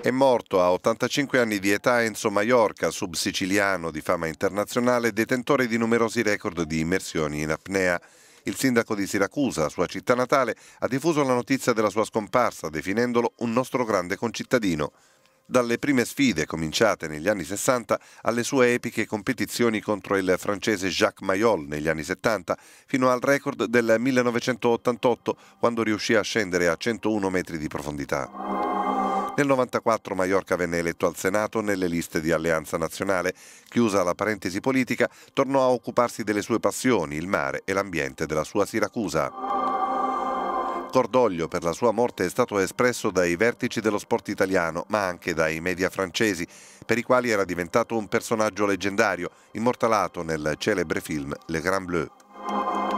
È morto a 85 anni di età Enzo Maiorca, subsiciliano di fama internazionale, detentore di numerosi record di immersioni in apnea. Il sindaco di Siracusa, sua città natale, ha diffuso la notizia della sua scomparsa, definendolo un nostro grande concittadino. Dalle prime sfide cominciate negli anni 60 alle sue epiche competizioni contro il francese Jacques Mayol negli anni 70, fino al record del 1988 quando riuscì a scendere a 101 metri di profondità. Nel 1994 Maiorca venne eletto al Senato nelle liste di Alleanza Nazionale. Chiusa la parentesi politica, tornò a occuparsi delle sue passioni, il mare e l'ambiente della sua Siracusa cordoglio per la sua morte è stato espresso dai vertici dello sport italiano, ma anche dai media francesi, per i quali era diventato un personaggio leggendario, immortalato nel celebre film Le Grand Bleu.